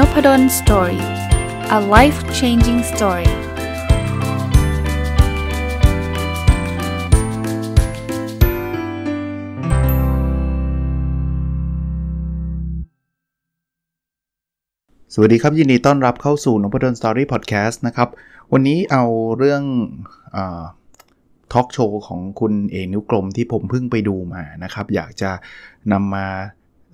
n o p ด d o สตอรี่ a life changing story สวัสดีครับ ยินดีต้อนรับเข้าสู่น p ดลสตอรี่พอดแคสต์นะครับ วันนี้เอาเรื่องทอล์กโชว์ของคุณเอนิ้วกลมที่ผมเพิ่งไปดูมานะครับ อยากจะนำมา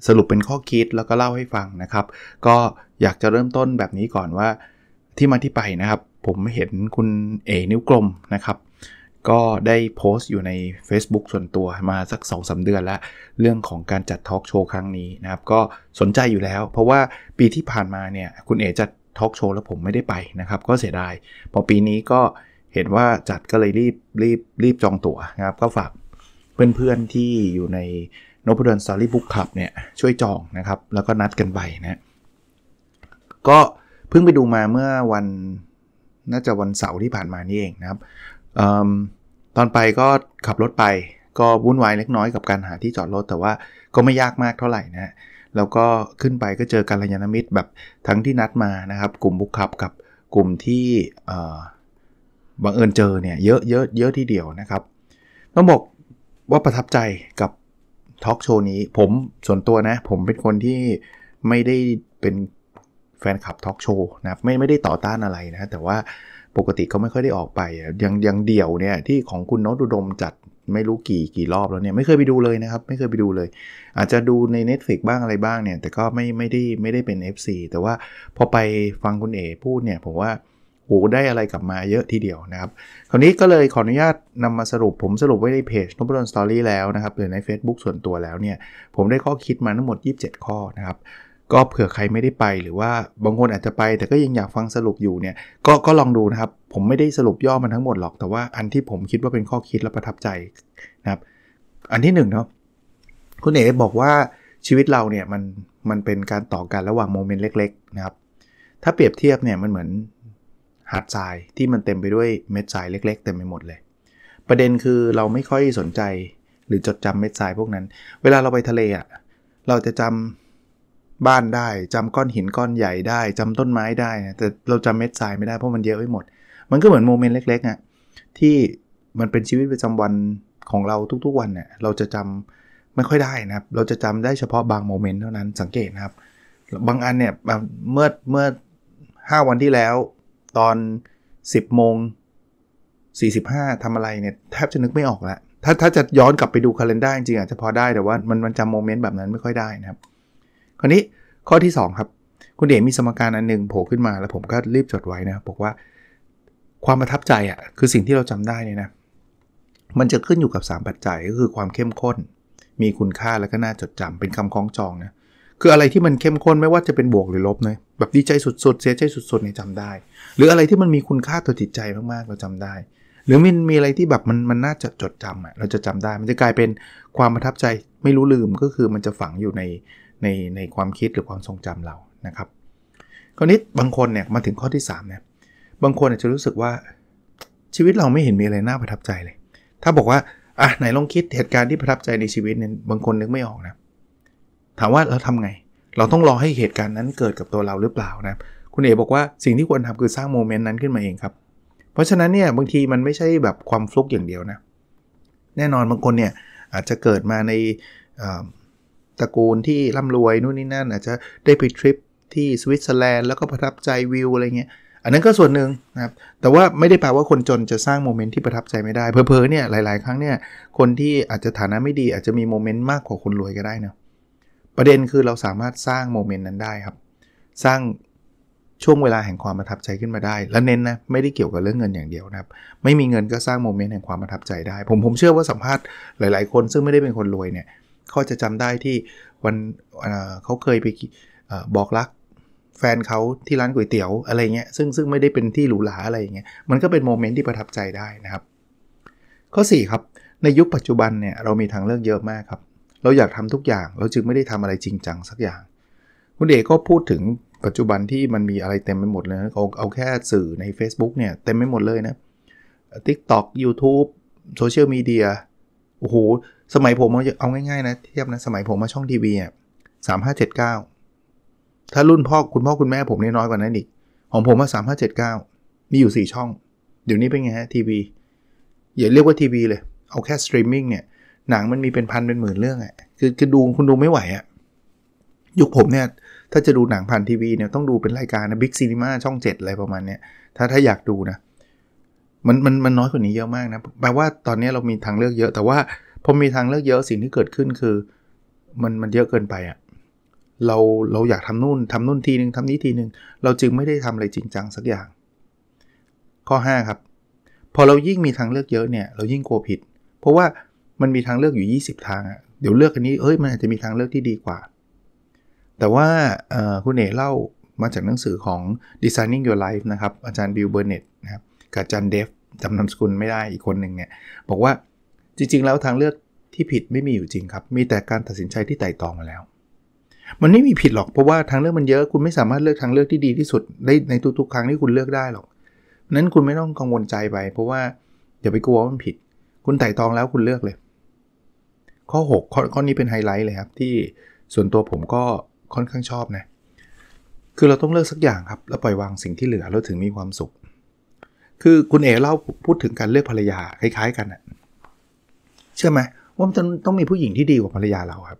สรุปเป็นข้อคิดแล้วก็เล่าให้ฟังนะครับ ก็อยากจะเริ่มต้นแบบนี้ก่อนว่าที่มาที่ไปนะครับ ผมเห็นคุณเอนิ้วกลมนะครับ ก็ได้โพสต์อยู่ใน Facebook ส่วนตัวมาสัก2อสเดือนแล้วเรื่องของการจัดทอล์กโชว์ครั้งนี้นะครับ ก็สนใจอยู่แล้ว เพราะว่าปีที่ผ่านมาเนี่ย คุณเอจัดทอล์กโชว์แล้วผมไม่ได้ไปนะครับ ก็เสียดายพอปีนี้ก็เห็นว่าจัดก็เลยรีบรีบรีบจองตั๋วนะครับก็ฝากเพื่อนๆที่อยู่ในนพดลสตอรี่บุ๊กคลับเนี่ยช่วยจองนะครับ แล้วก็นัดกันไปนะก็เพิ่งไปดูมาเมื่อวันน่าจะวันเสาร์ที่ผ่านมานี่เองนะครับออตอนไปก็ขับรถไปก็ วุ่นวายเล็กน้อยกับการหาที่จอดรถแต่ว่าก็ไม่ยากมากเท่าไหร่นะแล้วก็ขึ้นไปก็เจอกัลยาณมิตรแบบทั้งที่นัดมานะครับ กลุ่มบุคคับกับกลุ่มที่บังเอิญเจอเนี่ยเยอะเยอะเยอะที่เดียวนะครับต้องบอกว่าประทับใจกับทอล์กโชว์นี้ผมส่วนตัวนะผมเป็นคนที่ไม่ได้เป็นแฟนคลับทอล์กโชว์นะครับไม่ไม่ได้ต่อต้านอะไรนะแต่ว่าปกติก็ไม่ค่อยได้ออกไป ยังยังเดี่ยวเนี่ยที่ของคุณโนตุดมจัดไม่รู้กี่กี่รอบแล้วเนี่ยไม่เคยไปดูเลยนะครับไม่เคยไปดูเลย อาจจะดูใน Netflix บ้างอะไรบ้างเนี่ยแต่ก็ไม่ไม่ได้ไม่ได้เป็น FC แต่ว่าพอไปฟังคุณเอพูดเนี่ย ผมว่าโอ้ได้อะไรกลับมาเยอะทีเดียวนะครับ คราวนี้ก็เลยขออนุญาตนำมาสรุปผมสรุปไว้ในเพจนบดอนสตอรี่แล้วนะครับหรือใน Facebook ส่วนตัวแล้วเนี่ย ผมได้ข้อคิดมาทั้งหมด 27 ข้อนะครับก็เผื่อใครไม่ได้ไปหรือว่าบางคนอาจจะไป แต่ก็ยังอยากฟังสรุปอยู่เนี่ยก็ก็ลองดูนะครับ ผมไม่ได้สรุปย่อมันทั้งหมดหรอก แต่ว่าอันที่ผมคิดว่าเป็นข้อคิดและประทับใจนะครับอันที่1นึ่งเนาะคุณเอ๋บอกว่าชีวิตเราเนี่ยมัน มันเป็นการต่อกันระหว่างโมเมนต์เล็กๆนะครับ ถ้าเปรียบเทียบเนี่ยมันเหมือนหาดทรายที่มันเต็มไปด้วยเม็ดทรายเล็กๆเต็มไปหมดเลย ประเด็นคือเราไม่ค่อยสนใจหรือจดจำเม็ดทรายพวกนั้น เวลาเราไปทะเลอะ่ะเราจะจำบ้านได้จำก้อนหินก้อนใหญ่ได้ จำต้นไม้ได้ แต่เราจำเม็ดทรายไม่ได้เพราะมันเยอะไปหมด มันก็เหมือนโมเมนต์เล็กๆอะ่ะที่มันเป็นชีวิตประจำวันของเราทุกๆวันเนี่ยเราจะจำไม่ค่อยได้นะครับเราจะจำได้เฉพาะบางโมเมนต์เท่านั้นสังเกตนะครับ บางอันเนี่ยเมื่อเมื่อ 5 วันที่แล้วตอน 10 โมง 45 ทำอะไรเนี่ยแทบจะนึกไม่ออกละถ้าถ้าจะย้อนกลับไปดูคาล endar จริงๆอาจจะพอได้แต่ว่ามันมันจำโมเมนต์แบบนั้นไม่ค่อยได้นะครับคราวนี้ ข้อที่ 2ครับ คุณเดชมีสมการอันหนึ่งโผล่ขึ้นมา แล้วผมก็รีบจดไว้นะบอกว่า ความประทับใจอ่ะคือสิ่งที่เราจำได้เนี่ยนะมันจะขึ้นอยู่กับ 3 ปัจจัยก็คือความเข้มข้น มีคุณค่าแล้วก็น่าจดจำ เป็นคำคล้องจองนะคืออะไรที่มันเข้มข้นไม่ว่าจะเป็นบวกหรือลบเนะแบบดีใจสุดๆ เสียใจสุดๆเนี่ยจำได้ หรืออะไรที่มันมีคุณค่าต่อจิตใจมากๆเราจำได้ หรือมันมีอะไรที่แบบมันมันน่าจะจดจำอ่ะเราจะจำได้มันจะกลายเป็นความประทับใจไม่รู้ลืมก็คือมันจะฝังอยู่ในในในความคิดหรือความทรงจำเรานะครับ คราวนี้บางคนเนี่ยมาถึงข้อที่3นะ บางคนอาจจะรู้สึกว่าชีวิตเราไม่เห็นมีอะไรน่าประทับใจเลย ถ้าบอกว่าอ่ะไหนลองคิดเหตุการณ์ที่ประทับใจในชีวิตเนี่ย บางคนนึกไม่ออกนะ ถามว่าเราทำไง เราต้องรอให้เหตุการณ์นั้นเกิดกับตัวเราหรือเปล่านะ คุณเอบอกว่าสิ่งที่ควรทำคือสร้างโมเมนต์นั้นขึ้นมาเองครับ เพราะฉะนั้นเนี่ยบางทีมันไม่ใช่แบบความฟลุกอย่างเดียวนะ แน่นอนบางคนเนี่ยอาจจะเกิดมาในตระกูลที่ร่ำรวยนู่นนี่นั่นอาจจะได้ไปทริปที่สวิตเซอร์แลนด์แล้วก็ประทับใจวิวอะไรเงี้ยอันนั้นก็ส่วนหนึ่งนะครับแต่ว่าไม่ได้แปลว่าคนจนจะสร้างโมเมนต์ที่ประทับใจไม่ได้เพอเพอเนี่ยหลายๆ ครั้งเนี่ยคนที่อาจจะฐานะไม่ดี อาจจะมีโมเมนต์มากกว่าคนรวยก็ได้นะประเด็นคือเราสามารถสร้างโมเมนต์นั้นได้ครับ สร้างช่วงเวลาแห่งความประทับใจขึ้นมาได้ และเน้นนะไม่ได้เกี่ยวกับเรื่องเงินอย่างเดียวนะครับไม่มีเงินก็สร้างโมเมนต์แห่งความประทับใจได้ผมผมเชื่อว่าสัมภาษณ์หลาย ๆ คนซึ่งไม่ได้เป็นคนรวยเนี่ยขาจะจำได้ที่วันเขาเคยไปบอกรัก แฟนเขาที่ร้านก๋วยเตี๋ยวอะไรเงี้ยซึ่งซึ่งไม่ได้เป็นที่หรูหราอะไรเงี้ยมันก็เป็นโมเมนต์ที่ประทับใจได้นะครับข้อ4ครับในยุคปัจจุบันเนี่ยเรามีทางเลือกเยอะมากครับเราอยากทำทุกอย่างเราจึงไม่ได้ทำอะไรจริงจังสักอย่างคุณเอกก็พูดถึงปัจจุบันที่มันมีอะไรเต็มไปหมดเลยเอาเอาแค่สื่อใน Facebook เนี่ยเต็มไปหมดเลยนะ TikTok YouTube โซเชียลมีเดียโอ้โหสมัยผมเอาง่ายๆนะเทียบนะ สมัยผมมาช่องทีวีอ่ะสามห้าเจ็ดเก้าถ้ารุ่นพ่อคุณพ่อคุณแม่ผมนี่น้อยกว่านั้นอีกของผมมาสามห้าเจ็ดเก้ามีอยู่ 4 ช่อง เดี๋ยวนี้เป็นไงฮะทีวีอย่าเรียกว่าทีวีเลย เอาแค่สตรีมมิ่งเนี่ยหนังมันมีเป็นพันเป็นหมื่นเรื่องอะ่ะคือคือดูคุณดูไม่ไหวอะ่ะยุคผมเนี่ย ถ้าจะดูหนังผ่านทีวีเนี่ย ต้องดูเป็นรายการนะบิ๊กซีนีมาช่อง 7 อะไรประมาณเนี้ยถ้าถ้าอยากดูนะมันมันมันน้อยกว่านี้เยอะมากนะแปลว่าตอนนี้เรามีทางเลือกเยอะ แต่ว่าผมมีทางเลือกเยอะสิ่งที่เกิดขึ้นคือ มันมันเยอะเกินไปอะเราเราอยากทำนู่นทำนู่นทีหนึ่งทำนี้ทีหนึ่งเราจึงไม่ได้ทำอะไรจริงจังสักอย่าง ข้อ5ครับพอเรายิ่งมีทางเลือกเยอะเนี่ยเรายิ่งกลัวผิด เพราะว่ามันมีทางเลือกอยู่ 20 ทางอะเดี๋ยวเลือกอันนี้เอ้ยมันอาจจะมีทางเลือกที่ดีกว่า แต่ว่าคุณเอ๋เล่ามาจากหนังสือของ Designing Your Life นะครับอาจารย์บิลเบอร์เน็ตนะครับกับอาจารย์เดฟจำนำสกุลไม่ได้อีกคนหนึ่งเนี่ยบอกว่าจริงๆ แล้วทางเลือกที่ผิดไม่มีอยู่จริงครับ มีแต่การตัดสินใจที่ไต่ตองมาแล้ว มันไม่มีผิดหรอก เพราะว่าทางเลือกมันเยอะ คุณไม่สามารถเลือกทางเลือกที่ดีที่สุด ได้ในทุกๆครั้งที่คุณเลือกได้หรอกนั้นคุณไม่ต้องกังวลใจไป เพราะว่าอย่าไปกลัวว่ามันผิด คุณไต่ตองแล้วคุณเลือกเลย ข้อ6ขข้อนี้เป็นไฮไลท์เลยครับ ที่ส่วนตัวผมก็ค่อนข้างชอบนะ คือเราต้องเลือกสักอย่างครับแล้วปล่อยวางสิ่งที่เหลือแล้วถึงมีความสุข คือคุณเอเล่าพูดถึงการเลือกภรรยาคล้าย ๆกันอะชื่อไหมว่ามันต้องมีผู้หญิงที่ดีกว่าภรรยาเราครับ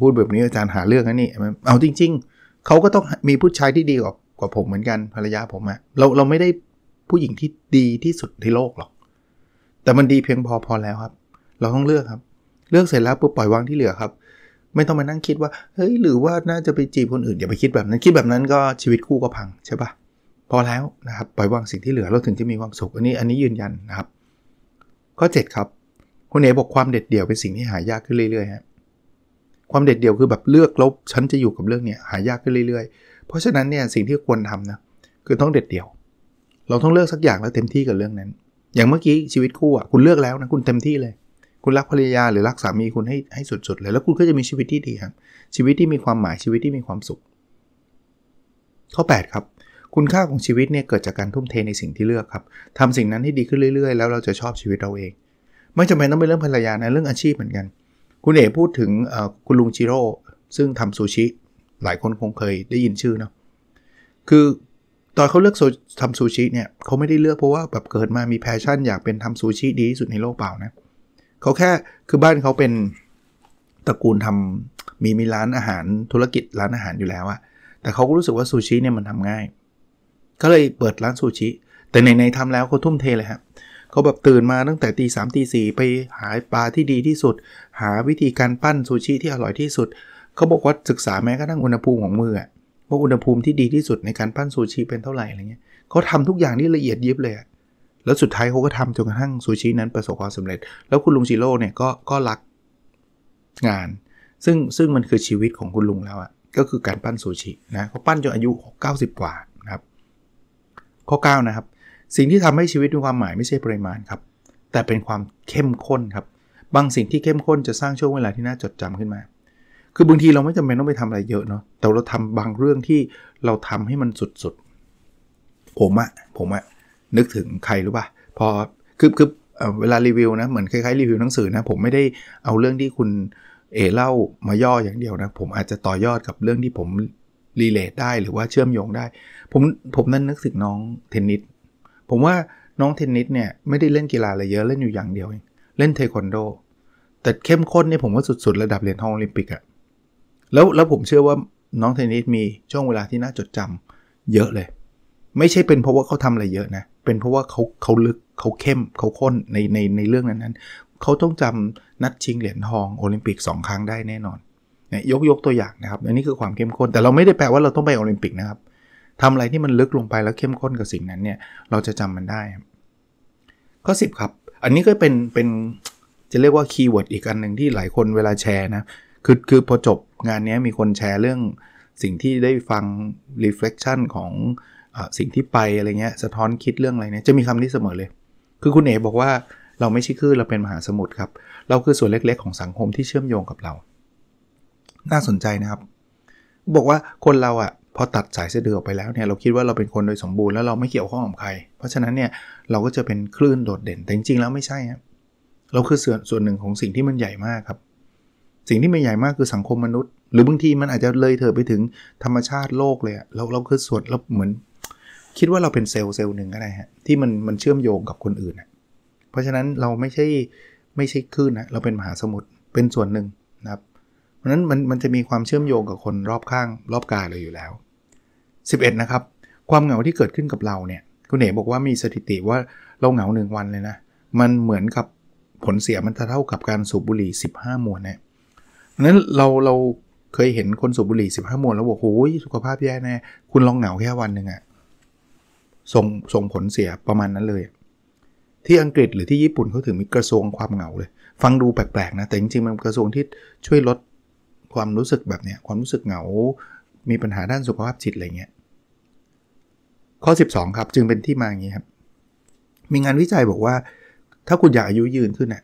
พูดแบบนี้อาจารย์หาเรื่องนะนี่เอาจริง ๆเขาก็ต้องมีผู้ชายที่ดีกว่ากว่าผมเหมือนกันภรรยาผมอะเราเราไม่ได้ผู้หญิงที่ดีที่สุดในโลกหรอก แต่มันดีเพียงพอพอ แล้วครับ เราต้องเลือกครับ เลือกเสร็จแล้วปุ๊บปล่อยวางที่เหลือครับ ไม่ต้องมานั่งคิดว่า เฮ้ยหรือว่าน่าจะไปจีบคนอื่นอย่าไปคิดแบบนั้นคิดแบบนั้นก็ชีวิตคู่ก็พังใช่ปะพอแล้วนะครับปล่อยวางสิ่งที่เหลือเราถึงจะมีความสุขอันนี้อันนี้ยืนยันนะครับข้อ7ครับคุณเอ๋บอกความเด็ดเดี่ยวเป็นสิ่งที่หายากขึ้นเรื่อยๆฮะความเด็ดเดี่ยวคือแบบเลือกลบฉันจะอยู่กับเรื่องเนี้ยหายากขึ้นเรื่อยๆ เพราะฉะนั้นเนี่ยสิ่งที่ควรทำนะคือต้องเด็ดเดี่ยว เราต้องเลือกสักอย่างแล้วเต็มที่กับเรื่องนั้น อย่างเมื่อกี้ชีวิตคู่อ่ะคุณเลือกแล้วนะคุณเต็มที่เลย คุณรักภรรยาหรือรักสามีคุณให้ให้สุดๆเลยแล้วคุณก็จะมีชีวิตที่ดีครับชีวิตที่มีความหมายชีวิตที่มีความสุขข้อ8ครับคุณค่าของชีวิตเนี่ยเกิดจากการทุ่มเทในสิ่งที่เลือกครับทำสิ่งนั้นให้ดีขึ้นเรื่อยๆแล้วเราจะชอบชีวิตเราเองไม่จำเป็นต้องเป็นเรื่องภรรยานะเรื่องอาชีพเหมือนกันคุณเอกพูดถึงคุณลุงชิโร่ซึ่งทำซูชิ หลายคนคงเคยได้ยินชื่อเนาะคือตอนเขาเลือกทำซูชิเนี่ยเขาไม่ได้เลือกเพราะว่าแบบเกิดมามีแพชชั่นอยากเป็นทำซูชิดีที่สุดในโลกเปล่านะเขาแค่คือบ้านเขาเป็นตระกูลทำมีมีร้านอาหารธุรกิจร้านอาหารอยู่แล้วอะแต่เขาก็รู้สึกว่าซูชิเนี่ยมันทำง่าย ก็เลยเปิดร้านซูชิแต่ในในทำแล้วเขาทุ่มเทเลยครับเขาแบบตื่นมาตั้งแต่ตีสามตีสี่ไปหาปลาที่ดีที่สุด หาวิธีการปั้นซูชิที่อร่อยที่สุด เขาบอกว่าศึกษาแม้กระทั่งอุณหภูมิของมือว่าอุณหภูมิที่ดีที่สุดในการปั้นซูชิเป็นเท่าไหร่อะไรเงี้ยเขาทำาทุกอย่างนี่ละเอียดยิบเลยแล้วสุดท้ายเขาก็ทำจนกระทั่งซูชินั้นประสบความสำเร็จแล้วคุณลุงชิโร่เนี่ยก็ก็รักงาน ซึ่งซึ่งมันคือชีวิตของคุณลุงแล้วอะก็คือการปั้นซูชินะเขาปั้นจนอายุ 90กว่านะครับข้อ9นะครับสิ่งที่ทำให้ชีวิตมีความหมายไม่ใช่ปริมาณครับ แต่เป็นความเข้มข้นครับ บางสิ่งที่เข้มข้นจะสร้างช่วงเวลาที่น่าจดจำขึ้นมา คือบางทีเราไม่จำเป็นต้องไปทำอะไรเยอะเนาะ แต่เราทำบางเรื่องที่เราทำให้มันสุดๆ ผมอะ ผมอะ นึกถึงใครรู้ป่ะพอคือคือเวลารีวิวนะ เหมือนคล้ายๆ รีวิว หนังสือนะ ผมไม่ได้เอาเรื่องที่คุณเอเล่ามาย่ออย่างเดียวนะ ผมอาจจะต่อยอดกับเรื่องที่ผมรีเลทได้หรือว่าเชื่อมโยงได้ ผม ผมนั่นนึกถึงน้องเทนนิสผมว่าน้องเทนนิสเนี่ยไม่ได้เล่นกีฬาอะไรเยอะเล่นอยู่อย่างเดียวเองเล่นเทควันโดแต่เข้มข้นนี่ผมว่าสุด ๆระดับเหรียญทองโอลิมปิกอะแล้วแล้วผมเชื่อว่าน้องเทนนิสมีช่วงเวลาที่น่าจดจำเยอะเลย ไม่ใช่เป็นเพราะว่าเขาทำอะไรเยอะนะเป็นเพราะว่าเขาเขาลึกเขาเข้มเขาข้นในในในเรื่องนั้นนั้นเขาต้องจำนัดชิงเหรียญทองโอลิมปิก2ครั้งได้แน่นอนเนี่ยยกยกตัวอย่างนะครับอันนี้คือความเข้มข้นแต่เราไม่ได้แปลว่าเราต้องไปโอลิมปิกนะครับทำอะไรที่มันลึกลงไปแล้วเข้มข้นกับสิ่งนั้นเนี่ย เราจะจำมันได้ข้อ10 ครับ อันนี้ก็เป็นเป็นจะเรียกว่าคีย์เวิร์ดอีกอันหนึ่งที่หลายคนเวลาแชร์นะคือคือพอจบงานนี้มีคนแชร์เรื่อง สิ่งที่ได้ฟัง reflection ของอสิ่งที่ไปอะไรเงี้ยสะท้อนคิดเรื่องอะไรเนี่ยจะมีคำนี้เสมอเลย คือคุณเอ๋บอกว่าเราไม่ใช่คลื่นเราเป็นมหาสมุทรครับเราคือส่วนเล็กๆ ของสังคมที่เชื่อมโยงกับเรา น่าสนใจนะครับ บอกว่าคนเราอะ่ะพอตัดสายสะดือออกไปแล้วเนี่ย เราคิดว่าเราเป็นคนโดยสมบูรณ์แล้วเราไม่เกี่ยวข้องกับใคร เพราะฉะนั้นเนี่ย เราก็จะเป็นคลื่นโดดเด่นแต่จริงๆ แล้วไม่ใช่ครับเราคือส่วนส่วนหนึ่งของสิ่งที่มันใหญ่มากครับ สิ่งที่มันใหญ่มากคือสังคมมนุษย์ หรือบางทีมันอาจจะเลยเถิดไปถึงธรรมชาติโลกเลยเราเราคือส่วนเราเหมือน คิดว่าเราเป็นเซลล์เซลล์หนึ่งก็ได้ฮะที่มันมันเชื่อมโยงกับคนอื่นเพราะฉะนั้นเราไม่ใช่ไม่ใช่คลื่นนะเราเป็นมหาสมุทรเป็นส่วนหนึ่งนะครับเพราะฉะนั้นมันมันจะมีความเชื่อมโยงกับคนรอบข้าง รอบกายเราอยู่แล้ว11 นะครับ ความเหงาที่เกิดขึ้นกับเราเนี่ยคุณเอ๋บอกว่ามีสถิติว่าเราเหงาหนึ่งวันเลยนะ มันเหมือนกับผลเสียมันเท่ากับการสูบบุหรี่ 15 มวนเนี่ยนั้นเราเราเคยเห็นคนสูบบุหรี่ 15 มวนแล้วบอกโอ้ยสุขภาพแย่แน่คุณลองเหงาแค่วันหนึ่งอะส่งส่งผลเสียประมาณนั้นเลย ที่อังกฤษหรือที่ญี่ปุ่นเขาถึงมีกระทรวงความเหงาเลย ฟังดูแปลกๆนะแต่จริงๆมันกระทรวงที่ช่วยลดความรู้สึกแบบเนี้ยความรู้สึกเหงา มีปัญหาด้านสุขภาพจิตอะไรเงี้ยข้อ 12 ครับ จึงเป็นที่มาอย่างนี้ครับ มีงานวิจัยบอกว่า ถ้าคุณอยากอายุยืนขึ้นเนี่ย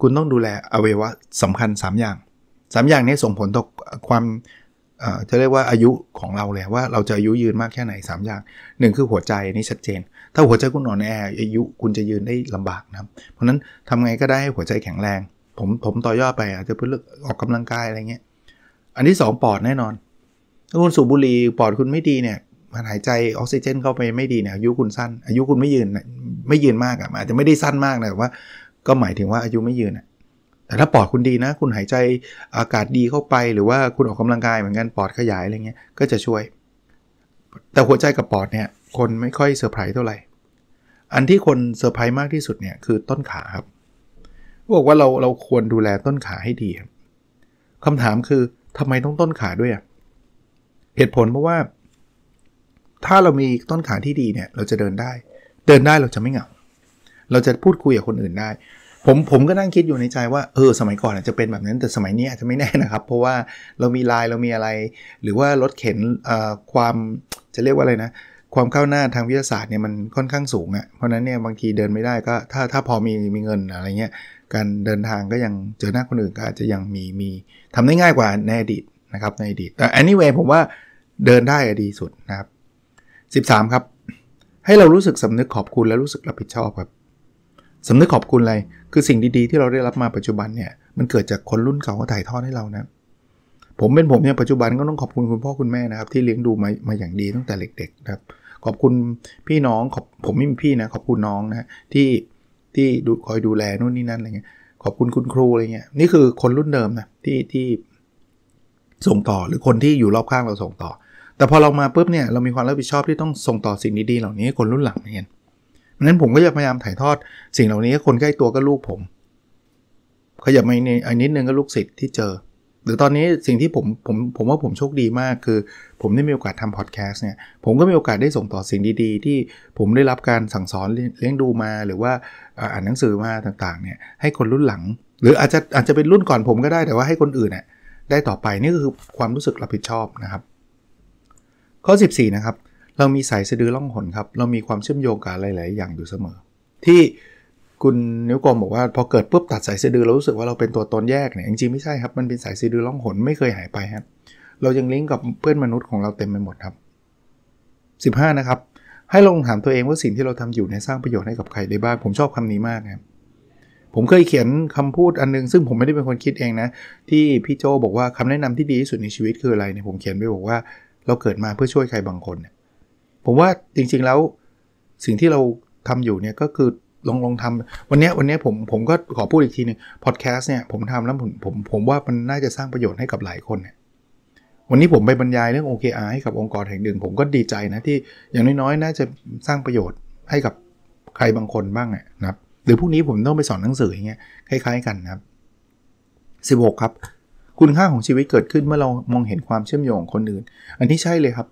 คุณต้องดูแลอวัยวะสำคัญ 3 อย่าง 3 อย่างนี้ส่งผลต่อความจะเรียกว่าอายุของเราเลย ว่าเราจะอายุยืนมากแค่ไหน 3 อย่าง 1 คือหัวใจนี่ชัดเจน ถ้าหัวใจคุณอ่อนแอ อายุคุณจะยืนได้ลำบากนะเพราะนั้นทำไงก็ได้ให้หัวใจแข็งแรงผมผมต่อยอดไปอาจจะเพเื่อออกกำลังกายอะไรเงี้ยอันที่2ปอดแน่นอน ถ้าคุณสูบบุหรี่ปอดคุณไม่ดีเนี่ยมันหายใจออกซิเจนเข้าไปไม่ดีเนี่ยอายุคุณสั้น อายุคุณไม่ยืนไม่ยืนมากอะ่ะอาจจะไม่ได้สั้นมากนะแต่ว่า ก็หมายถึงว่าอายุไม่ยืนะแต่ถ้าปอดคุณดีนะ คุณหายใจอากาศดีเข้าไป หรือว่าคุณออกกำลังกายเหมือนกันปอดขยายอะไรเงี้ยก็จะช่วย แต่หัวใจกับปอดเนี่ย คนไม่ค่อยเซอร์ไพรส์เท่าไหร่ อันที่คนเซอร์ไพรส์มากที่สุดเนี่ยคือต้นขาครับบอกว่าเราเราควรดูแลต้นขาให้ดีคำถามคือทำไมต้องต้นขาด้วยอะเหตุผลเพราะว่าถ้าเรามีต้นขาที่ดีเนี่ย เราจะเดินได้ เดินได้เราจะไม่เหงาเราจะพูดคุยกับคนอื่นได้ ผมผมก็นั่งคิดอยู่ในใจว่า เออ สมัยก่อนอาจจะเป็นแบบนั้น แต่สมัยนี้อาจจะไม่แน่นะครับ เพราะว่าเรามีไลน์เรามีอะไร หรือว่ารถเข็นความ จะเรียกว่าอะไรนะ ความก้าวหน้าทางวิทยาศาสตร์เนี่ยมันค่อนข้างสูงอะ่ะ เพราะนั้นเนี่ยบางทีเดินไม่ได้ก็ ถ้า ถ้าพอมี มีเงินอะไรเงี้ย การเดินทางก็ยังเจอหน้าคนอื่นก็อาจจะยังมี มีทำได้ง่ายกว่าในอดีตนะครับ ในอดีต แต่ anyway ผมว่าเดินได้ดีสุดนะครับ13ครับ ให้เรารู้สึกสำนึกขอบคุณและรู้สึกรับผิดชอบครับสำนึกขอบคุณอะไรคือสิ่งดีๆ ที่เราได้รับมาปัจจุบันเนี่ยมันเกิดจากคนรุ่นเก่าเขาถ่ายทอดให้เรานะผมเป็นผมเนี่ยปัจจุบันก็ต้องขอบคุณคุณพ่อคุณแม่นะครับ ที่เลี้ยงดูมามาอย่างดีตั้งแต่เด็กๆนะครับ ขอบคุณพี่น้องขอบผมไม่มีพี่นะขอบคุณน้องนะที่ที่ดูคอยดูแลนู่นนี่นั่นอะไรเงี้ยขอบคุณคุณครูอะไรเงี้ยนี่คือคนรุ่นเดิมนะที่ที่ส่งต่อหรือคนที่อยู่รอบข้างเราส่งต่อแต่พอเรามาปุ๊บเนี่ยเรามีความรับผิดชอบที่ต้องส่งต่อสิ่งดีๆ เหล่านี้ให้คนรุ่นหลังเห็นดังนั้นผมก็จะพยายามถ่ายทอด สิ่งเหล่านี้ให้คนใกล้ตัวก็ลูกผมขยับมาอันนิดนึงก็ลูกศิษย์ที่เจอ หรือตอนนี้สิ่งที่ผมผมผมว่าผมโชคดีมาก คือ ผมได้มีโอกาสทำพอดแคสต์เนี่ย ผมก็มีโอกาสได้ส่งต่อสิ่งดี ๆ ที่ผมได้รับการสั่งสอนเลี้ยงดูมา หรือว่าอ่านหนังสือมาต่างๆ เนี่ยให้คนรุ่นหลัง หรืออาจจะอาจจะเป็นรุ่นก่อนผมก็ได้แต่ว่าให้คนอื่นเนี่ยได้ต่อไปนี่ก็คือความรู้สึกรับผิดชอบนะครับข้อ14นะครับเรามีสายสะดือล่องหนครับเรามีความเชื่อมโยงกับหลายๆอย่างอยู่เสมอ ที่คุณนิ้วกลมบอกว่าพอเกิดปุ๊บตัดสายสะดือเรารู้สึกว่าเราเป็นตัวตนแยกเนี่ยจริงๆไม่ใช่ครับมันเป็นสายสะดือล่องหนไม่เคยหายไปครับเรายังลิงก์กับเพื่อนมนุษย์ของเราเต็มไปหมดครับ15นะครับให้ลองถามตัวเองว่าสิ่งที่เราทำอยู่เนี่ยสร้างประโยชน์ให้กับใครได้บ้างผมชอบคำนี้มากครับผมเคยเขียนคำพูดอันนึง ซึ่งผมไม่ได้เป็นคนคิดเองนะ ที่พี่โจบอกว่าคำแนะนำที่ดีที่สุดในชีวิตคืออะไรเนี่ยผมเขียนไปบอกว่าเราเกิดมาเพื่อช่วยใครบางคน ผมว่าจริง ๆแล้ว สิ่งที่เราทำอยู่เนี่ยก็คือลองลองทำวันนี้วันนี้ผมผมก็ขอพูดอีกทีนึงพอดแคสต์เนี่ย ผมทำแล้วผมผมผมว่ามันน่าจะสร้างประโยชน์ให้กับหลายคนเนี่ยวันนี้ผมไปบรรยายเรื่อง OKR ให้กับองค์กรแห่งหนึ่ง ผมก็ดีใจนะ ที่อย่างน้อยๆน่าจะสร้างประโยชน์ให้กับใครบางคนบ้างนะครับหรือพรุ่งนี้ผมต้องไปสอนหนังสืออย่างเงี้ยคล้าย ๆกันนะครับ16 ครับคุณค่าของชีวิตเกิดขึ้นเมื่อเรามองเห็นความเชื่อมโยงคนอื่น อันนี้ใช่เลยครับ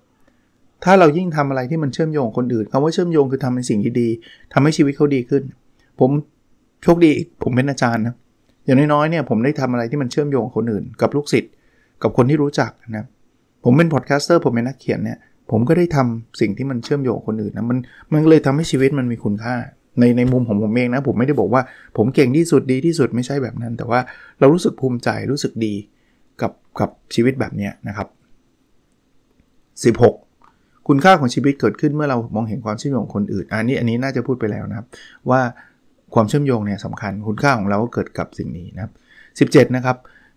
ถ้าเรายิ่งทำอะไรที่มันเชื่อมโยงคนอื่นคำว่าเชื่อมโยงคือทำในสิ่งที่ดี ทำให้ชีวิตเขาดีขึ้น ผมโชคดีผมเป็นอาจารย์นะอย่างน้อยๆเนี่ยผมได้ทำอะไรที่มันเชื่อมโยงคนอื่นกับลูกศิษย์ กับคนที่รู้จักนะผมเป็นพอดแคสเตอร์ผมเป็นนักเขียนเนี่ย ผมก็ได้ทำสิ่งที่มันเชื่อมโยงคนอื่นนะ มันมันเลยทำให้ชีวิตมันมีคุณค่าในในมุมของผมเองนะผมไม่ได้บอกว่าผมเก่งที่สุดดีที่สุดไม่ใช่แบบนั้น แต่ว่าเรารู้สึกภูมิใจรู้สึกดีกับกับชีวิตแบบนี้นะครับ16คุณค่าของชีวิตเกิดขึ้นเมื่อเรามองเห็นความเชื่อมโยงคนอื่น อันนี้อันนี้น่าจะพูดไปแล้วนะครับว่าความเชื่อมโยงเนี่ยสำคัญคุณค่าของเราก็เกิดกับสิ่งนี้นะครับ17นะครับ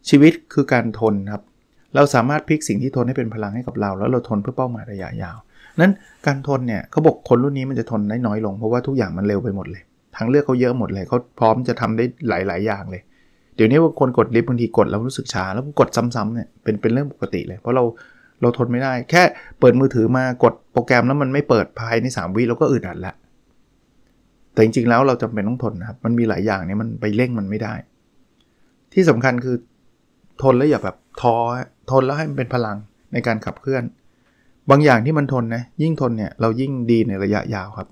ชีวิตคือการทนครับเราสามารถพลิกสิ่งที่ทนให้เป็นพลังให้กับเรา แล้วเราทนเพื่อเป้าหมายระยะยาวนั้นการทนเนี่ยเขาบอกคนรุ่นนี้มันจะทนได้น้อยลงเพราะว่าทุกอย่างมันเร็วไปหมดเลยทางเลือกเขาเยอะหมดเลยเขาพร้อมจะทำได้หลาย ๆ อย่างเลย เดี๋ยวนี้ว่าคนกดลิฟต์บางทีกดแล้วรู้สึกช้าแล้วกดซ้ำๆเนี่ยเป็นเป็นเรื่องปกติเลยเพราะเราเราทนไม่ได้ แค่เปิดมือถือมากดโปรแกรมแล้วมันไม่เปิดภายใน3วิเราก็อึดอัดละแต่จริงๆแล้วเราจำเป็นต้องทนนะครับมันมีหลายอย่างเนี่ยมันไปเร่งมันไม่ได้ ที่สำคัญคือทนแล้วอย่าแบบท้อทนแล้วให้มันเป็นพลังในการขับเคลื่อนบางอย่างที่มันทนนะยิ่งทนเนี่ยเรายิ่งดีในระยะยาวครับ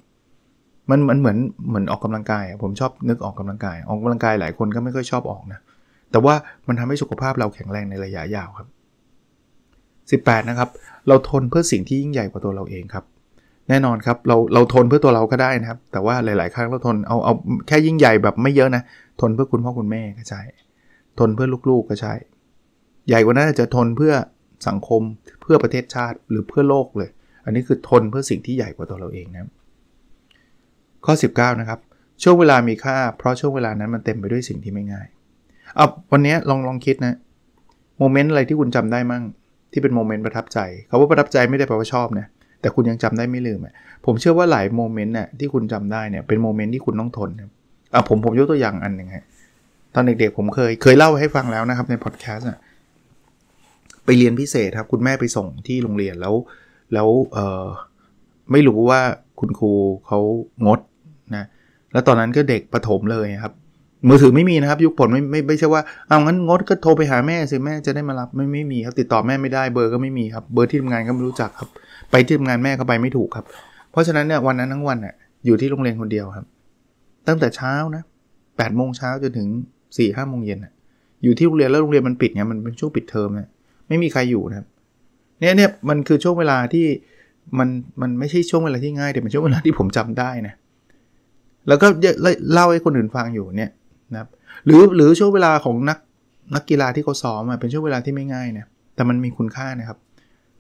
มันมันเหมือน เหมือนออกกำลังกาย ผมชอบนึกออกกำลังกาย ออกกำลังกายหลายคนก็ไม่ค่อยชอบออกนะแต่ว่ามันทำให้สุขภาพเราแข็งแรงในระยะยาวครับ 18นะครับเราทนเพื่อสิ่งที่ยิ่งใหญ่กว่าตัวเราเองครับ แน่นอนครับเราเราทนเพื่อตัวเราก็ได้นะครับ แต่ว่าหลายๆครั้งเราทนเอาเอาแค่ยิ่งใหญ่แบบไม่เยอะนะ ทนเพื่อคุณพ่อคุณแม่ก็ใช่ทนเพื่อลูกๆก็ใช่ใหญ่กว่านั้นจะทนเพื่อสังคมเพื่อประเทศชาติ หรือเพื่อโลกเลย อันนี้คือทนเพื่อสิ่งที่ใหญ่กว่าตัวเราเองนะข้อ 19 นะครับช่วงเวลามีค่าเพราะช่วงเวลานั้นมันเต็มไปด้วยสิ่งที่ไม่ง่ายเอาวันนี้ลองลองคิดนะโมเมนต์อะไรที่คุณจำได้มั่ง ที่เป็นโมเมนต์ประทับใจ เขาว่าประทับใจไม่ได้แปลว่าชอบนะแต่คุณยังจำได้ไม่ลืมผมเชื่อว่าหลายโมเมนต์น่ะที่คุณจำได้เนี่ยเป็นโมเมนต์ที่คุณต้องทนนะอ่ะผมผมยกตัวอย่างอันหนึ่งฮะตอนเด็กๆผมเคยเคยเล่าให้ฟังแล้วนะครับในพอดแคสต์อ่ะไปเรียนพิเศษครับ คุณแม่ไปส่งที่โรงเรียนแล้ว แล้วเออไม่รู้ว่าคุณครูเขางดนะ แล้วตอนนั้นก็เด็กประถมเลยครับ มือถือไม่มีนะครับ ยุคผลไม่ไม่ไม่ใช่ว่าเอางั้นงดก็โทรไปหาแม่สิแม่จะได้มารับไม่ไม่มีครับ ติดต่อแม่ไม่ได้เบอร์ก็ไม่มีครับ เบอร์ที่ทำงานก็ไม่รู้จักครับ ไปที่ทำงานแม่ก็ไปไม่ถูกครับเพราะฉะนั้นเนี่ยวันนั้นทั้งวันน่ะอยู่ที่โรงเรียนคนเดียวครับ ตั้งแต่เช้านะแปดโมงเช้าจนถึงสี่ห้าโมงเย็นอยู่ที่โรงเรียนแล้วโรงเรียนมันปิดไงมันเป็นช่วงปิดเทอมเนี่ยไม่มีใครอยู่นะครับเนี่ยเนี่ยมันคือช่วงเวลาที่มันมันไม่ใช่ช่วงเวลาที่ง่ายแต่เป็นช่วงเวลาที่ผมจำได้นะ แล้วก็เล่าให้คนอื่นฟังอยู่เนี่ยนะครับหรือหรือช่วงเวลาของนักนักกีฬาที่เขาซ้อมเป็นช่วงเวลาที่ไม่ง่ายนะแต่มันมีคุณค่านะครับ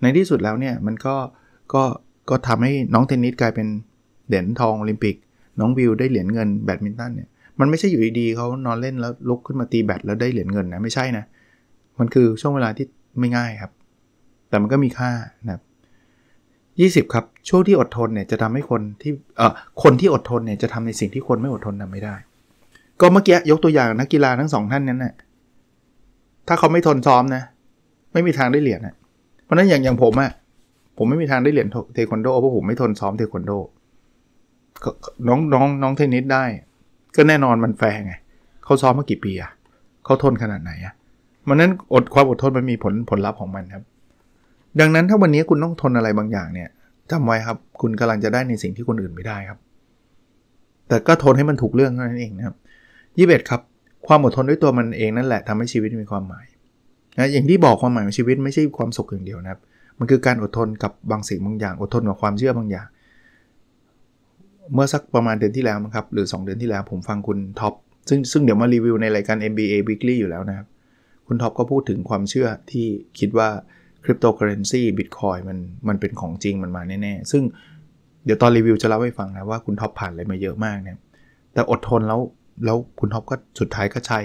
ในที่สุดแล้วเนี่ยมันก็ก็ก็ทำให้น้องเทนนิสกลายเป็นเหรียญทองโอลิมปิก น้องวิวได้เหรียญเงินแบดมินตันเนี่ยมันไม่ใช่อยู่ดีๆเขานอนเล่นแล้วลุกขึ้นมาตีแบดแล้วได้เหรียญเงินนะไม่ใช่นะมันคือช่วงเวลาที่ไม่ง่ายครับ แต่มันก็มีค่านะครับ20 ครับ ช่วงที่อดทนเนี่ยจะทำให้คนที่เอ่อคนที่อดทนเนี่ยจะทำในสิ่งที่คนไม่อดทนทาไม่ได้ ก็เมื่อกี้ยกตัวอย่างนักกีฬาทั้งสองท่านนั้นนะ่ะถ้าเขาไม่ทนซ้อมนะ ไม่มีทางได้เหรียญนะเพราะนั้นอย่าง อย่างผมอะ่ะผมไม่มีทางได้เหรียญเทควันโดเพราะผมไม่ทนซ้อมเทควันโดน้องน้องน้องเทนนิสได้ ก็แน่นอนมันแฟงไงเขาซ้อมมากี่ปีอะเขาทนขนาดไหนอ่ะมันนั้นอดความอดทนมันมีผลผลลัพธ์ของมันครับดังนั้นถ้าวันนี้คุณต้องทนอะไรบางอย่างเนี่ยจำไว้ครับ คุณกำลังจะได้ในสิ่งที่คนอื่นไม่ได้ครับ แต่ก็ทนให้มันถูกเรื่องเท่านั้นเองนะครับยี่สิบครับ ความอดทนด้วยตัวมันเองนั่นแหละทำให้ชีวิตมีความหมายนะอย่างที่บอกความหมายของชีวิตไม่ใช่ความสุขอย่างเดียวนะครับ มันคือการอดทนกับบางสิ่งบางอย่างอดทนกับความเชื่อบางอย่าง เมื่อสักประมาณเดือนที่แล้วนะครับหรือ 2 เดือนที่แล้วผมฟังคุณท็อปซึ่งซึ่งเดี๋ยวมารีวิวในรายการ MBA Weekly อยู่แล้วนะครับคุณท็อปก็พูดถึงความเชื่อที่คิดว่าคริปโตเคอเรนซีบิตคอยมันมันเป็นของจริงมันมาแน่ๆซึ่งเดี๋ยวตอนรีวิวจะเล่าให้ฟังนะว่าคุณท็อปผ่านอะไรมาเยอะมากเนี่ยแต่อดทนแล้วแล้วคุณท็อปก็สุดท้ายก็ใช่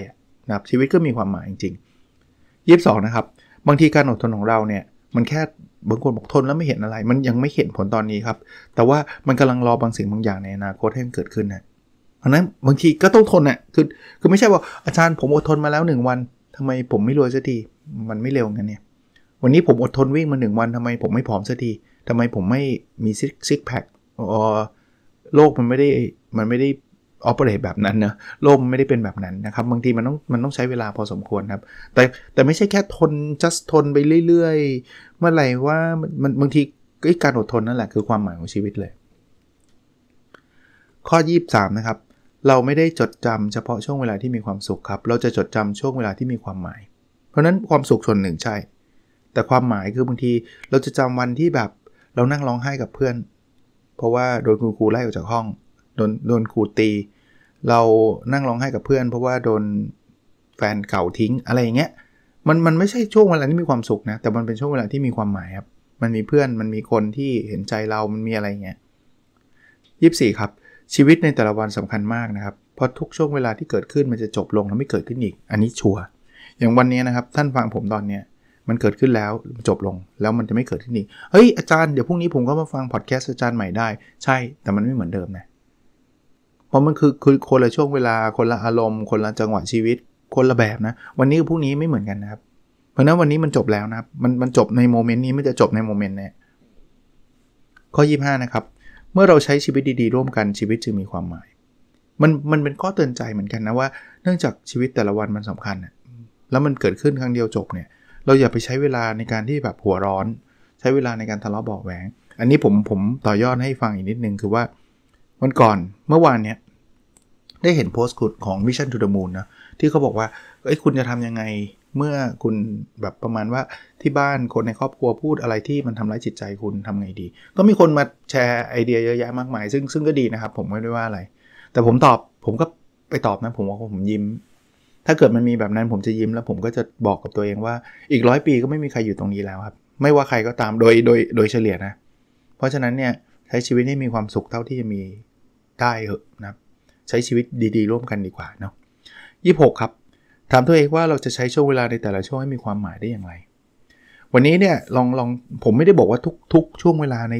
นะครับชีวิตก็มีความหมายจริงๆยีบสองนะครับ บางทีการอดทนของเราเนี่ย มันแค่บางคนบอกทนแล้วไม่เห็นอะไร มันยังไม่เห็นผลตอนนี้ครับแต่ว่ามันกำลังรอบางสิ่งบางอย่างในอนาคตให้มันเกิดขึ้นนะเพราะนั้นบางทีก็ต้องทนนะ่ะคือคือไม่ใช่ว่าอาจารย์ผมอดทนมาแล้ว1วันทำไมผมไม่รวยสักที มันไม่เร็วงั้นเนี่ย วันนี้ผมอดทนวิ่งมาหนึ่งวัน ทำไมผมไม่ผอมสักทีทำไมผมไม่มีซิกแพคอ๋อโลกมันไม่ได้ มันไม่ได้ออเปเรตแบบนั้นนะโลกมันไม่ได้เป็นแบบนั้นนะครับ บางทีมันต้อง มันต้องใช้เวลาพอสมควรครับ แต่ แต่ไม่ใช่แค่ทน just ทนไปเรื่อยๆ เมื่อไหร่ว่า มันบางทีการอดทนนั่นแหละคือความหมายของชีวิตเลย ข้อ23นะครับเราไม่ได้จดจำเฉพาะช่วงเวลาที่มีความสุขครับ เราจะจดจำช่วงเวลาที่มีความหมาย เพราะนั้นความสุขส่วนหนึ่งใช่ แต่ความหมายคือบางทีเราจะจำวันที่แบบเรานั่งร้องไห้กับเพื่อน เพราะว่าโดนคุณครูไล่ออกจากห้องโดนโดนครูตี เรา นั่งร้องไห้กับเพื่อนเพราะว่าโดนแฟนเก่าทิ้งอะไรอย่างเงี้ยมันมันไม่ใช่ช่วงเวลาที่มีความสุขนะ แต่มันเป็นช่วงเวลาที่มีความหมายครับ มันมีเพื่อนมันมีคนที่เห็นใจเรามันมีอะไรเงี้ยยีสิบี่ครับชีวิตในแต่ละวันสำคัญมากนะครับ เพราะทุกช่วงเวลาที่เกิดขึ้นมันจะจบลงแล้วไม่เกิดขึ้นอีก อันนี้ชัวร์อย่างวันนี้นะครับท่านฟังผมตอนเนี้ยมันเกิดขึ้นแล้วจบลงแล้วมันจะไม่เกิดขึ้นอีก เฮ้ยอาจารย์เดี๋ยวพรุ่งนี้ ผมก็มาฟังพอดแคสต์อาจารย์ใหม่ได้ใช่แต่มันไม่เหมือนเดิมนะ เพราะมันคือคือคนละช่วงเวลาคนละอารมณ์ คนละจังหวะชีวิต คนละแบบนะ วันนี้กับพรุ่งนี้ไม่เหมือนกันนะครับ เพราะนั้นวันนี้มันจบแล้วนะครับมันมันจบในโมเมนต์นี้ไม่จะจบในโมเมนต์เนี่ยข้อ25นะครับมื่อเราใช้ชีวิตดีๆ ร่วมกันชีวิตจึงมีความหมาย มันมันเป็นข้อเตือนใจเหมือนกันนะว่าเนื่องจากชีวิตแต่ละวันมันสำคัญะแล้วมันเกิดขึ้นครั้งเดียวจบเนี่ยเราอย่าไปใช้เวลาในการที่แบบหัวร้อน ใช้เวลาในการทะเลาะเบาแหวง อันนี้ผมผมต่อยอดให้ฟังอีกนิดนึงคือว่า วันก่อนเมื่อวานเนี่ยได้เห็นโพสต์ขุดของ Mission to the Moon นะที่เขาบอกว่าเอ้คุณจะทำยังไงเมื่อคุณแบบประมาณว่าที่บ้านคนในครอบครัวพูดอะไรที่มันทำร้ายจิตใจคุณทำไงดี ก็มีคนมาแชร์ไอเดียเยอะแยะมากมาย ซึ่งซึ่งก็ดีนะครับ ผมไม่ได้ว่าอะไร แต่ผมตอบผมก็ไปตอบนะผมว่าผมยิ้ม ถ้าเกิดมันมีแบบนั้นผมจะยิ้มแล้วผมก็จะบอกกับตัวเองว่าอีกร้อยปีก็ไม่มีใครอยู่ตรงนี้แล้วครับ ไม่ว่าใครก็ตามโดยโดยโดยเฉลี่ยนะ เพราะฉะนั้นเนี่ย ใช้ชีวิตให้มีความสุขเท่าที่จะมีได้เหอะนะใช้ชีวิตดี ๆ ร่วมกันดีกว่าเนาะยี่หกครับถามตัวเองว่าเราจะใช้ช่วงเวลาในแต่ละช่วงให้มีความหมายได้อย่างไร วันนี้เนี่ยลองลองผมไม่ได้บอกว่าทุกทุกช่วงเวลาใน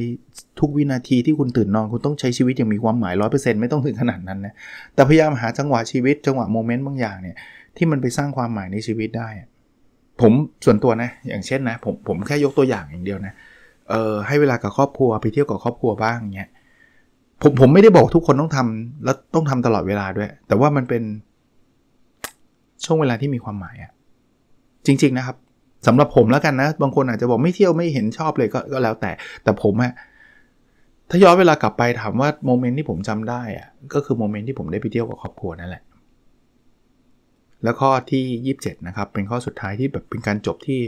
ทุกวินาทีที่คุณตื่นนอนคุณต้องใช้ชีวิตอย่างมีความหมายร้อไม่ต้องถึงขนาดนั้นนะแต่พยายามหาจังหวะชีวิตจังหวะโมเมนต์บางอย่างเนี่ยที่มันไปสร้างความหมายในชีวิตได้ ผมส่วนตัวนะอย่างเช่นนะผมผมแค่ยกตัวอย่างอย่างเดียวนะเออให้เวลากับครอบครัวไปเที่ยวกับครอบครัวบ้างเงี้ยผมผมไม่ได้บอกทุกคนต้องทำ แล้วต้องทำตลอดเวลาด้วย แต่ว่ามันเป็นช่วงเวลาที่มีความหมายอะจริง ๆนะครับสำหรับผมแล้วกันนะ บางคนอาจจะบอกไม่เที่ยวไม่เห็นชอบเลยก็ก็แล้วแต่แต่ผมอะถ้าย้อนเวลากลับไปถามว่าโมเมนต์ที่ผมจำได้อะก็คือโมเมนต์ที่ผมได้ไปเที่ยวกับครอบครัวนั่นแหละแล้วข้อที่ 27 นะครับ เป็นข้อสุดท้ายที่แบบเป็นการจบที่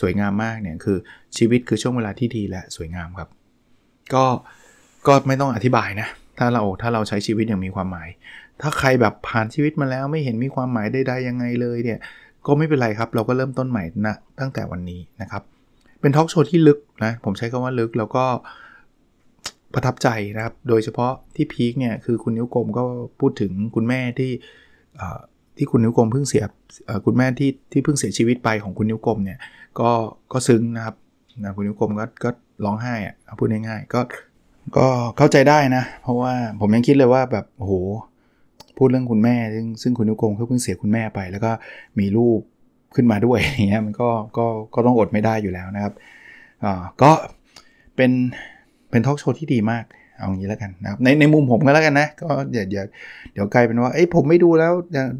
สวยงามมากเนี่ยคือชีวิตคือช่วงเวลาที่ดีและสวยงามครับ ก็ก็ไม่ต้องอธิบายนะถ้าเราถ้าเราใช้ชีวิตอย่างมีความหมายถ้าใครแบบผ่านชีวิตมาแล้วไม่เห็นมีความหมายใดๆยังไงเลยเนี่ยก็ไม่เป็นไรครับเราก็เริ่มต้นใหม่นะตั้งแต่วันนี้นะครับ เป็นทอล์กโชว์ที่ลึกนะ ผมใช้คำว่าลึกแล้วก็ประทับใจนะครับโดยเฉพาะที่พีคเนี่ยคือคุณนิ้วกลมก็พูดถึงคุณแม่ที่ที่คุณนิ้วกลมเพิ่งเสียคุณแม่ที่ที่เพิ่งเสียชีวิตไปของคุณนิ้วกลมเนี่ยก็ก็ซึ้งนะครับนะคุณนิ้วกลมก็ก็ร้องไห้อะพูดง่ายๆก็ก็เข้าใจได้นะเพราะว่าผมยังคิดเลยว่าแบบโอ้โหพูดเรื่องคุณแม่ซึ่งซึ่งคุณนุกงเขาเพิ่งเสียคุณแม่ไป แล้วก็มีรูปขึ้นมาด้วยอย่างเงี้ยมันก็ก็ก็ต้องอดไม่ได้อยู่แล้วนะครับอ่าก็เป็นเป็นทอล์กโชว์ที่ดีมาก เอางี้แล้วกันนะครับ ในในมุมผมก็แล้วกันนะ ก็อย่าอย่าเดี๋ยวกลายเป็นว่าเอ้ผมไม่ดูแล้ว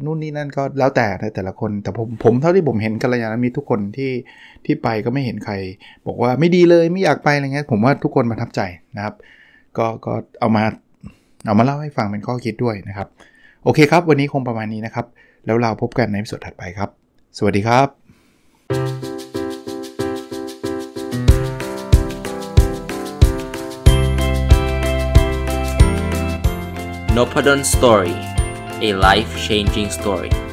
นู่นนี่นั่นก็แล้วแต่แต่ละคน แต่ผมผมเท่าที่ผมเห็นกันลยามีทุกคนที่ที่ไปก็ไม่เห็นใคร บอกว่าไม่ดีเลยไม่อยากไปอะไรเงี้ยผมว่าทุกคนประทับใจนะครับก็ก็เอามาเอามาเล่าให้ฟังเป็นข้อคิดด้วยนะครับโอเคครับ วันนี้คงประมาณนี้นะครับ แล้วเราพบกันในวิดีโอถัดไปครับ สวัสดีครับ n o p a d o n Story a life changing story